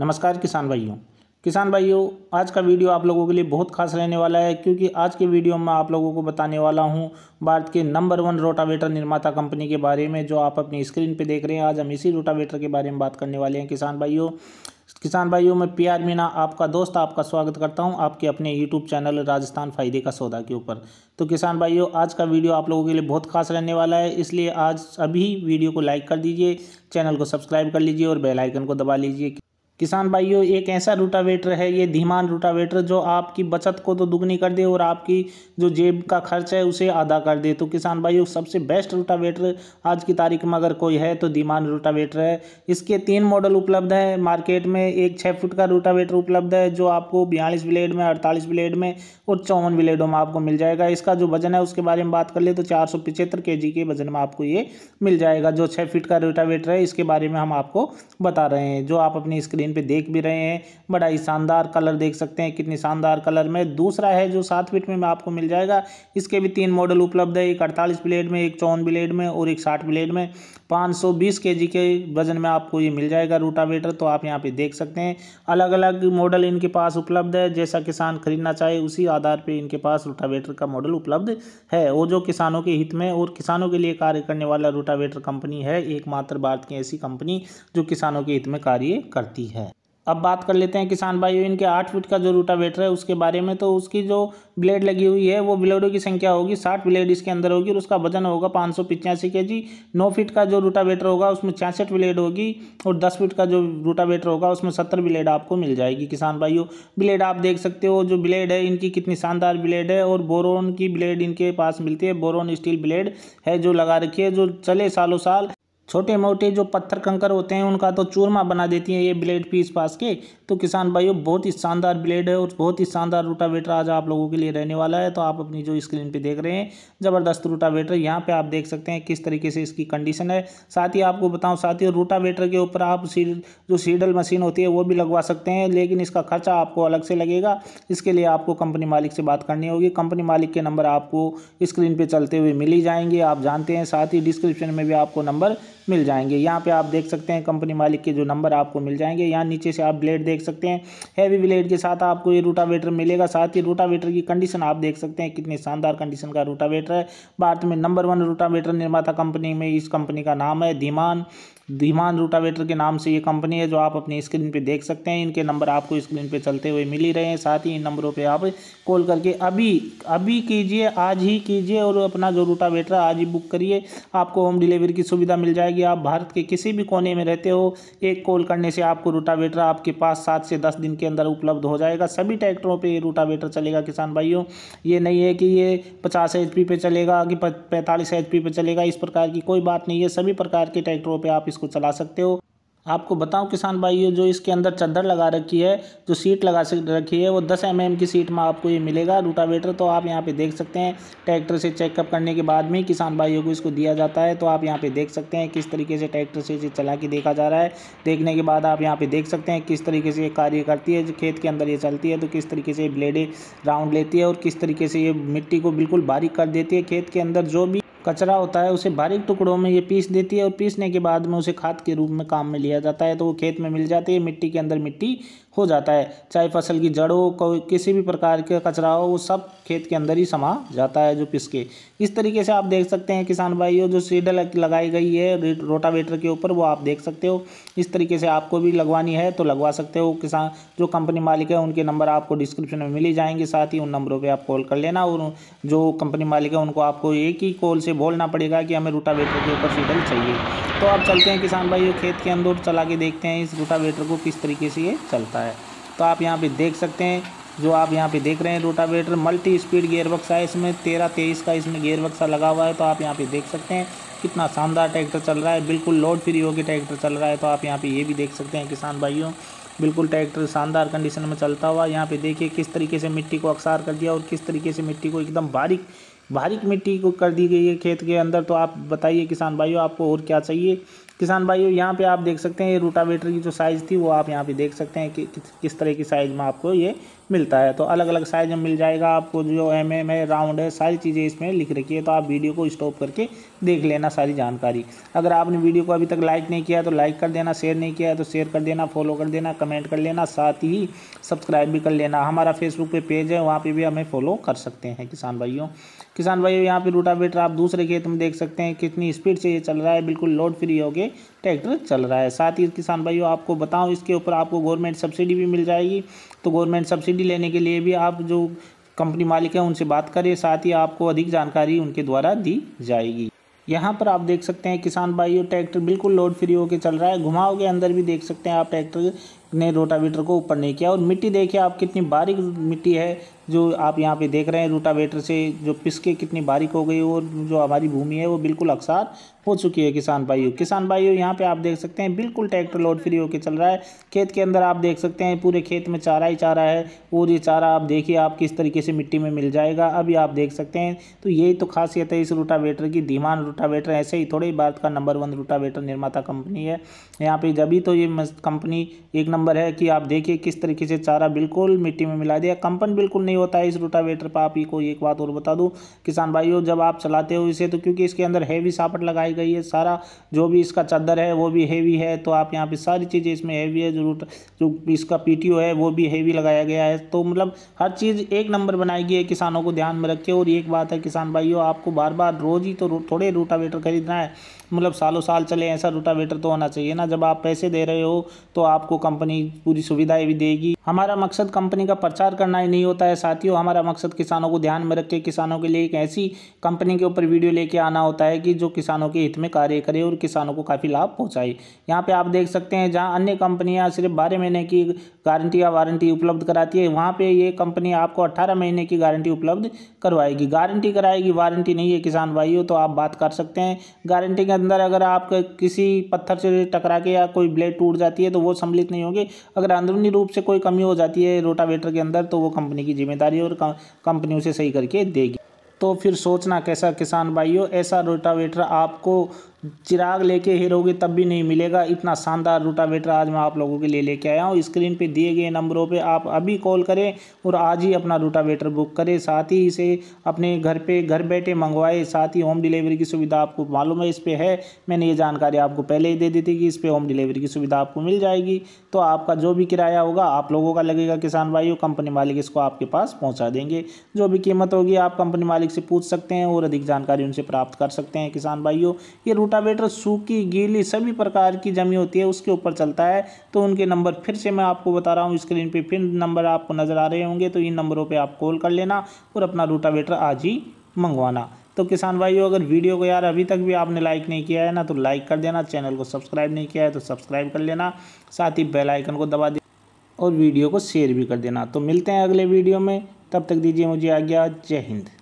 नमस्कार किसान भाइयों किसान भाइयों आज का वीडियो आप लोगों के लिए बहुत खास रहने वाला है क्योंकि आज के वीडियो में आप लोगों को बताने वाला हूं भारत के नंबर वन रोटावेटर निर्माता कंपनी के बारे में जो आप अपनी स्क्रीन पे देख रहे हैं आज हम इसी रोटावेटर के बारे में बात करने वाले हैं किसान भाइयों किसान भाइयों में पी आर मीना आपका दोस्त आपका स्वागत करता हूं आपके अपने यूट्यूब चैनल राजस्थान फ़ायदे का सौदा के ऊपर तो किसान भाइयों आज का वीडियो आप लोगों के लिए बहुत खास रहने वाला है इसलिए आज अभी वीडियो को लाइक कर दीजिए चैनल को सब्सक्राइब कर लीजिए और बेल आइकन को दबा लीजिए किसान भाइयों एक ऐसा रोटावेटर है ये धीमान रोटावेटर जो आपकी बचत को तो दुगनी कर दे और आपकी जो जेब का खर्च है उसे आधा कर दे तो किसान भाइयों सबसे बेस्ट रोटावेटर आज की तारीख में अगर कोई है तो धीमान रोटावेटर है इसके तीन मॉडल उपलब्ध है मार्केट में एक छः फुट का रोटावेटर उपलब्ध है जो आपको बयालीस ब्लेड में अड़तालीस ब्लेड में और चौवन ब्लेडों में आपको मिल जाएगा इसका जो वजन है उसके बारे में बात कर ले तो चार सौ पिछहत्तर के जी के वजन में आपको ये मिल जाएगा जो छः फिट का रोटावेटर है इसके बारे में हम आपको बता रहे हैं जो आप अपनी स्क्रीन स्क्रीन पे देख भी रहे हैं बड़ा ही शानदार कलर देख सकते हैं कितनी शानदार कलर में दूसरा है जो सात फिट में आपको मिल जाएगा इसके भी तीन मॉडल उपलब्ध है एक अड़तालीस ब्लेड में एक चौवन ब्लेड में और एक साठ ब्लेड में 520 केजी के वजन में आपको ये मिल जाएगा रूटावेटर तो आप यहाँ पे देख सकते हैं अलग अलग मॉडल इनके पास उपलब्ध है जैसा किसान खरीदना चाहे उसी आधार पे इनके पास रूटावेटर का मॉडल उपलब्ध है वो जो किसानों के हित में और किसानों के लिए कार्य करने वाला रूटावेटर कंपनी है एकमात्र भारत की ऐसी कंपनी जो किसानों के हित में कार्य करती है अब बात कर लेते हैं किसान भाइयों इनके आठ फीट का जो रूटावेटर है उसके बारे में तो उसकी जो ब्लेड लगी हुई है वो ब्लेडों की संख्या होगी साठ ब्लेड इसके अंदर होगी और उसका वजन होगा पाँच सौ पिचासी के जी नौ फीट का जो रूटावेटर होगा उसमें छियासठ ब्लेड होगी और दस फीट का जो रूटावेटर होगा उसमें सत्तर ब्लेड आपको मिल जाएगी किसान भाइयों ब्लेड आप देख सकते हो जो ब्लेड है इनकी कितनी शानदार ब्लेड है और बोरोन की ब्लेड इनके पास मिलती है बोरोन स्टील ब्लेड है जो लगा रखी है जो चले सालों साल छोटे मोटे जो पत्थर कंकर होते हैं उनका तो चूरमा बना देती हैं ये ब्लेड पीस पास के तो किसान भाइयों बहुत ही शानदार ब्लेड है और बहुत ही शानदार रूटावेटर आज आप लोगों के लिए रहने वाला है तो आप अपनी जो स्क्रीन पे देख रहे हैं ज़बरदस्त रूटावेटर यहाँ पे आप देख सकते हैं किस तरीके से इसकी कंडीशन है साथ ही आपको बताऊँ साथ ही रूटावेटर के ऊपर आप सी जो सीडल मशीन होती है वो भी लगवा सकते हैं लेकिन इसका खर्चा आपको अलग से लगेगा इसके लिए आपको कंपनी मालिक से बात करनी होगी कंपनी मालिक के नंबर आपको स्क्रीन पर चलते हुए मिल ही जाएंगे आप जानते हैं साथ ही डिस्क्रिप्शन में भी आपको नंबर मिल जाएंगे यहाँ पे आप देख सकते हैं कंपनी मालिक के जो नंबर आपको मिल जाएंगे यहाँ नीचे से आप ब्लेड देख सकते हैं हैवी ब्लेड के साथ आपको ये रोटावेटर मिलेगा साथ ही रोटावेटर की कंडीशन आप देख सकते हैं कितनी शानदार कंडीशन का रोटावेटर है भारत में नंबर वन रोटावेटर निर्माता कंपनी में इस कंपनी का नाम है धीमान धीमान रोटावेटर के नाम से ये कंपनी है जो आप अपनी स्क्रीन पर देख सकते हैं इनके नंबर आपको स्क्रीन पर चलते हुए मिल ही रहे हैं साथ ही इन नंबरों पर आप कॉल करके अभी अभी कीजिए आज ही कीजिए और अपना जो रोटावेटर आज ही बुक करिए आपको होम डिलीवरी की सुविधा मिल जाएगी कि आप भारत के किसी भी कोने में रहते हो एक कॉल करने से आपको रूटावेटर आपके पास सात से दस दिन के अंदर उपलब्ध हो जाएगा सभी ट्रैक्टरों पर ये रूटावेटर चलेगा किसान भाइयों ये नहीं है कि ये पचास एच पे चलेगा कि पैंतालीस एच पे चलेगा इस प्रकार की कोई बात नहीं है सभी प्रकार के ट्रैक्टरों पर आप इसको चला सकते हो आपको बताऊं किसान भाइयों जो इसके अंदर चद्दर लगा रखी है जो सीट लगा रखी है वो 10 एम mm की सीट में आपको ये मिलेगा रूटावेटर तो आप यहाँ पे देख सकते हैं ट्रैक्टर से चेकअप करने के बाद में किसान भाइयों को इसको दिया जाता है तो आप यहाँ पे देख सकते हैं किस तरीके से ट्रैक्टर से इसे चला के देखा जा रहा है देखने के बाद आप यहाँ पर देख सकते हैं किस तरीके से ये कार्य करती है जो खेत के अंदर ये चलती है तो किस तरीके से ये ब्लेडें राउंड लेती है और किस तरीके से ये मिट्टी को बिल्कुल बारीक कर देती है खेत के अंदर जो भी कचरा होता है उसे बारीक टुकड़ों में ये पीस देती है और पीसने के बाद में उसे खाद के रूप में काम में लिया जाता है तो वो खेत में मिल जाती है मिट्टी के अंदर मिट्टी हो जाता है चाहे फसल की जड़ों कोई किसी भी प्रकार का कचरा हो वो सब खेत के अंदर ही समा जाता है जो पिसके इस तरीके से आप देख सकते हैं किसान भाइयों जो सीडल लगाई गई है रोटावेटर के ऊपर वो आप देख सकते हो इस तरीके से आपको भी लगवानी है तो लगवा सकते हो किसान जो कंपनी मालिक है उनके नंबर आपको डिस्क्रिप्शन में मिल ही जाएंगे साथ ही उन नंबरों पर आप कॉल कर लेना और जो कंपनी मालिक है उनको आपको एक ही कॉल से बोलना पड़ेगा कि हमें रोटावेटर के ऊपर सीडल चाहिए तो आप चलते हैं किसान भाई खेत के अंदर चला के देखते हैं इस रोटावेटर को किस तरीके से ये चलता है है तो आप यहाँ पे देख सकते हैं जो आप यहाँ पे देख रहे हैं रोटावेटर मल्टी स्पीड गेयरबक्स है इसमें तेरह तेईस का इसमें गेयरबक्सा लगा हुआ है तो आप यहाँ पे देख सकते हैं कितना शानदार ट्रैक्टर चल रहा है बिल्कुल लोड फ्री होकर ट्रैक्टर चल रहा है तो आप यहाँ पे ये भी देख सकते हैं किसान भाइयों बिल्कुल ट्रैक्टर शानदार कंडीशन में चलता हुआ यहाँ पे देखिए किस तरीके से मिट्टी को अक्सार कर दिया और किस तरीके से मिट्टी को एकदम बारीक बारीक मिट्टी को कर दी गई है खेत के अंदर तो आप बताइए किसान भाइयों आपको और क्या चाहिए किसान भाइयों यहाँ पे आप देख सकते हैं ये रोटावेटर की जो साइज़ थी वो आप यहाँ पे देख सकते हैं कि किस तरह की साइज़ में आपको ये मिलता है तो अलग अलग साइज में मिल जाएगा आपको जो एम एम है राउंड है सारी चीज़ें इसमें लिख रखी है तो आप वीडियो को स्टॉप करके देख लेना सारी जानकारी अगर आपने वीडियो को अभी तक लाइक नहीं किया तो लाइक कर देना शेयर नहीं किया तो शेयर कर देना फॉलो कर देना कमेंट कर लेना साथ ही सब्सक्राइब भी कर लेना हमारा फेसबुक पर पेज है वहाँ पर भी हमें फॉलो कर सकते हैं किसान भाइयों किसान भाइयों यहाँ पर रूटा आप दूसरे खेत में देख सकते हैं कितनी स्पीड से ये चल रहा है बिल्कुल लोड फ्री होके ट्रैक्टर चल रहा है साथ ही किसान भाइयों आपको बताऊं इसके ऊपर आपको गवर्नमेंट सब्सिडी भी मिल जाएगी तो गवर्नमेंट सब्सिडी लेने के लिए भी आप जो कंपनी मालिक हैं उनसे बात करें साथ ही आपको अधिक जानकारी उनके द्वारा दी जाएगी यहाँ पर आप देख सकते हैं किसान भाइयों ट्रैक्टर बिल्कुल लोड फ्री होकर चल रहा है घुमाव के अंदर भी देख सकते हैं आप ट्रैक्टर ने रोटावेटर को ऊपर नहीं किया और मिट्टी देखिए आप कितनी बारीक मिट्टी है जो आप यहाँ पे देख रहे हैं रोटावेटर से जो पिसके कितनी बारीक हो गई और जो हमारी भूमि है वो बिल्कुल अक्सार हो चुकी है किसान भाइयों किसान भाइयों यहाँ पे आप देख सकते हैं बिल्कुल ट्रैक्टर लोड फ्री होकर चल रहा है खेत के अंदर आप देख सकते हैं पूरे खेत में चारा ही चारा है और ये चारा आप देखिए आप किस तरीके से मिट्टी में मिल जाएगा अभी आप देख सकते हैं तो यही तो खासियत है इस रोटावेटर की धीमान रोटावेटर ऐसे ही थोड़े भारत का नंबर वन रोटावेटर निर्माता कंपनी है यहाँ पर जब तो ये कंपनी एक नंबर है कि आप देखिए किस तरीके से चारा बिल्कुल मिट्टी में मिला दिया कंपन बिल्कुल नहीं होता है इस रोटावेटर पर आप ही को एक बात और बता दूँ किसान भाइयों जब आप चलाते हो इसे तो क्योंकि इसके अंदर हैवी सापट लगाई गई है सारा जो भी इसका चादर है वो भी हैवी है तो आप यहाँ पे सारी चीज़ें इसमें हैवी है जो जो इसका पी है वो भी हैवी लगाया गया है तो मतलब हर चीज़ एक नंबर बनाई गई है किसानों को ध्यान में रखे और एक बात है किसान भाइयों आपको बार बार रोज़ ही तो थोड़े रूटावेटर खरीदना है मतलब सालों साल चले ऐसा रूटावेटर तो होना चाहिए ना जब आप पैसे दे रहे हो तो आपको कंपनी पूरी सुविधाएं भी देगी हमारा मकसद कंपनी का प्रचार करना ही नहीं होता है साथियों हमारा मकसद किसानों को ध्यान में रख के किसानों के लिए एक ऐसी कंपनी के ऊपर वीडियो लेके आना होता है कि जो किसानों के हित में कार्य करे और किसानों को काफ़ी लाभ पहुँचाए यहाँ पे आप देख सकते हैं जहाँ अन्य कंपनियाँ सिर्फ बारह महीने की गारंटी या वारंटी उपलब्ध कराती है वहाँ पर ये कंपनी आपको अट्ठारह महीने की गारंटी उपलब्ध करवाएगी गारंटी कराएगी वारंटी नहीं है किसान भाइयों तो आप बात कर सकते हैं गारंटी के अंदर अगर आप किसी पत्थर से टकरा के या कोई ब्लेड टूट जाती है तो वो सम्मिलित नहीं होगी अगर अंदरूनी रूप से कोई कमी हो जाती है रोटावेटर के अंदर तो वो कंपनी की जिम्मेदारी और कंपनी उसे सही करके देगी तो फिर सोचना कैसा किसान भाइयों ऐसा रोटावेटर आपको चिराग लेके हिरोगे तब भी नहीं मिलेगा इतना शानदार रूटावेटर आज मैं आप लोगों के लिए लेके आया हूँ स्क्रीन पे दिए गए नंबरों पे आप अभी कॉल करें और आज ही अपना रूटावेटर बुक करें साथ ही इसे अपने घर पे घर बैठे मंगवाएं साथ ही होम डिलीवरी की सुविधा आपको मालूम है इस पर है मैंने ये जानकारी आपको पहले ही दे दी थी कि इस पर होम डिलीवरी की सुविधा आपको मिल जाएगी तो आपका जो भी किराया होगा आप लोगों का लगेगा किसान भाइयों कंपनी मालिक इसको आपके पास पहुँचा देंगे जो भी कीमत होगी आप कंपनी मालिक से पूछ सकते हैं और अधिक जानकारी उनसे प्राप्त कर सकते हैं किसान भाइयों ये रूटा रोटावेटर सूखी गीली सभी प्रकार की जमी होती है उसके ऊपर चलता है तो उनके नंबर फिर से मैं आपको बता रहा हूँ स्क्रीन पे फिर नंबर आपको नज़र आ रहे होंगे तो इन नंबरों पे आप कॉल कर लेना और अपना रोटावेटर आज ही मंगवाना तो किसान भाइयों अगर वीडियो को यार अभी तक भी आपने लाइक नहीं किया है ना तो लाइक कर देना चैनल को सब्सक्राइब नहीं किया है तो सब्सक्राइब कर लेना साथ ही बेल आइकन को दबा दे और वीडियो को शेयर भी कर देना तो मिलते हैं अगले वीडियो में तब तक दीजिए मुझे आज्ञा जय हिंद